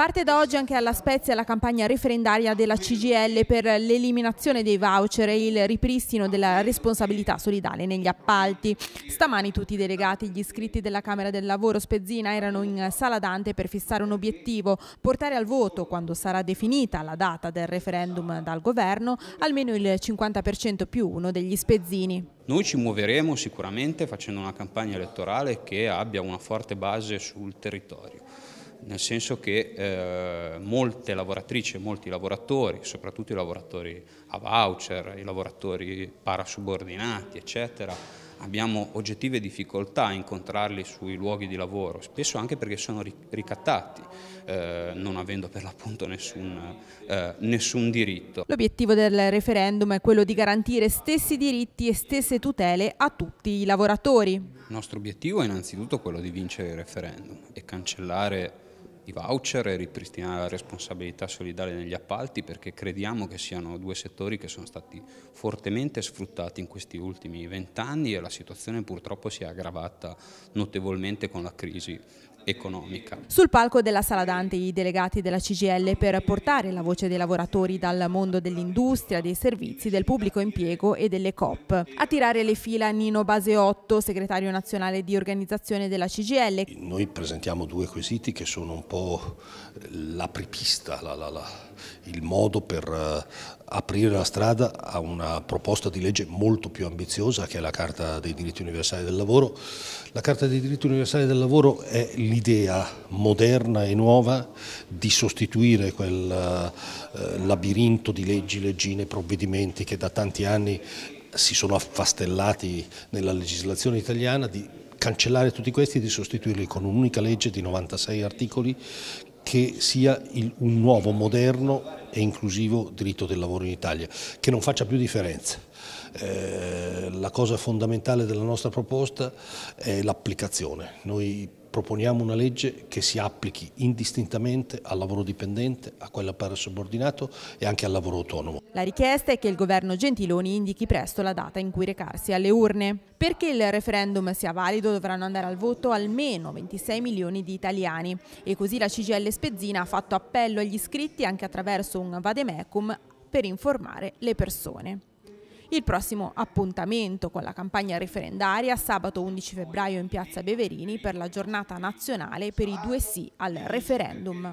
Parte da oggi anche alla Spezia la campagna referendaria della CGL per l'eliminazione dei voucher e il ripristino della responsabilità solidale negli appalti. Stamani tutti i delegati, gli iscritti della Camera del Lavoro Spezzina erano in sala Dante per fissare un obiettivo, portare al voto, quando sarà definita la data del referendum dal governo, almeno il 50% più uno degli spezzini. Noi ci muoveremo sicuramente facendo una campagna elettorale che abbia una forte base sul territorio nel senso che eh, molte lavoratrici e molti lavoratori, soprattutto i lavoratori a voucher, i lavoratori parasubordinati, eccetera, abbiamo oggettive difficoltà a incontrarli sui luoghi di lavoro, spesso anche perché sono ricattati, eh, non avendo per l'appunto nessun, eh, nessun diritto. L'obiettivo del referendum è quello di garantire stessi diritti e stesse tutele a tutti i lavoratori. Il nostro obiettivo è innanzitutto quello di vincere il referendum e cancellare i voucher e ripristinare la responsabilità solidale negli appalti perché crediamo che siano due settori che sono stati fortemente sfruttati in questi ultimi vent'anni e la situazione purtroppo si è aggravata notevolmente con la crisi economica. Sul palco della Sala Dante i delegati della CGL per portare la voce dei lavoratori dal mondo dell'industria, dei servizi, del pubblico impiego e delle COP. A tirare le fila Nino Baseotto, segretario nazionale di organizzazione della CGL. Noi presentiamo due quesiti che sono un po' l'apripista, la, la, la, il modo per eh, aprire la strada a una proposta di legge molto più ambiziosa che è la Carta dei diritti universali del lavoro. La Carta dei diritti universali del lavoro è il l'idea moderna e nuova di sostituire quel eh, labirinto di leggi, leggine, provvedimenti che da tanti anni si sono affastellati nella legislazione italiana, di cancellare tutti questi e di sostituirli con un'unica legge di 96 articoli che sia il, un nuovo, moderno e inclusivo diritto del lavoro in Italia, che non faccia più differenza. Eh, la cosa fondamentale della nostra proposta è l'applicazione. Noi proponiamo una legge che si applichi indistintamente al lavoro dipendente, a quello parasubordinato e anche al lavoro autonomo. La richiesta è che il governo Gentiloni indichi presto la data in cui recarsi alle urne. Perché il referendum sia valido dovranno andare al voto almeno 26 milioni di italiani e così la CGL Spezzina ha fatto appello agli iscritti anche attraverso un vademecum per informare le persone. Il prossimo appuntamento con la campagna referendaria sabato 11 febbraio in piazza Beverini per la giornata nazionale per i due sì al referendum.